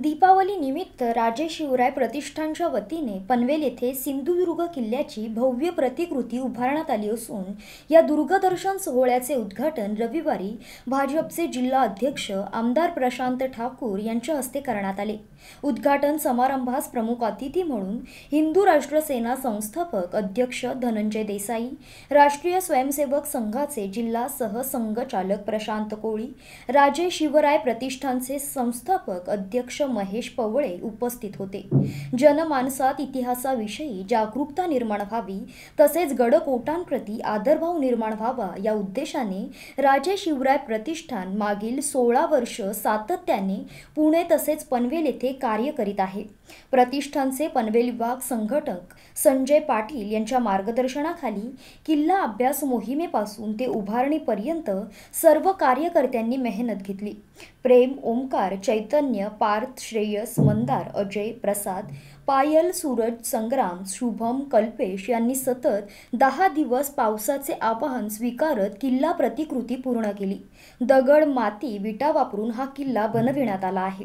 दीपावलीनिमित्त राजे शिवराय प्रतिष्ठानच्या वतीने पनवेल येथे सिंधुदुर्ग किल्ल्याची भव्य प्रतिकृती उभारण्यात आली असून या दुर्गदर्शन सोहळ्याचे उद्घाटन रविवारी भाजपचे जिल्हा अध्यक्ष आमदार प्रशांत ठाकूर यांच्या हस्ते करण्यात आले उद्घाटन समारंभास प्रमुख अतिथी म्हणून हिंदू राष्ट्र सेना संस्थापक अध्यक्ष धनंजय देसाई राष्ट्रीय स्वयंसेवक संघाचे जिल्हा सहसंघचालक प्रशांत कोळी राजे शिवराय प्रतिष्ठानचे संस्थापक अध्यक्ष महेश पवळे उपस्थित होते जनमानसात इतिहासाविषयी जागरूकता निर्माण व्हावी तसेच गडकोटांप्रती आदरभाव निर्माण व्हावा या उद्देशाने राजे शिवराय प्रतिष्ठान मागील सोळा वर्ष सातत्याने पुणे तसेच पनवेल येथे कार्य करीत आहे प्रतिष्ठानचे पनवेल विभाग संघटक संजय पाटील यांच्या मार्गदर्शनाखाली किल्ला अभ्यास मोहिमेपासून ते उभारणीपर्यंत सर्व कार्यकर्त्यांनी मेहनत घेतली प्रेम ओमकार चैतन्य पार्थ श्रेयस मंदार अजय प्रसाद पायल सूरज संग्राम शुभम कल्पेश यांनी सतत दहा दिवस पावसाचे आवाहन स्वीकारत किल्ला प्रतिकृती पूर्ण केली दगड माती विटा वापरून हा किल्ला बनविण्यात आला आहे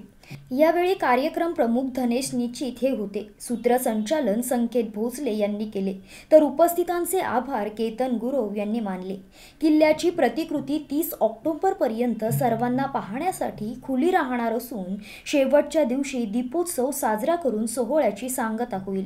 यावेळी कार्यक्रम प्रमुख धनेश निश्चित हे होते सूत्रसंचालन संकेत भोसले यांनी केले तर उपस्थितांचे आभार केतन गुरव यांनी मानले किल्ल्याची प्रतिकृती तीस ऑक्टोबरपर्यंत सर्वांना पाहण्यासाठी खुली राहणार असून शेवटच्या दिवशी दीपोत्सव साजरा करून सोहळ्याची सांगता होईल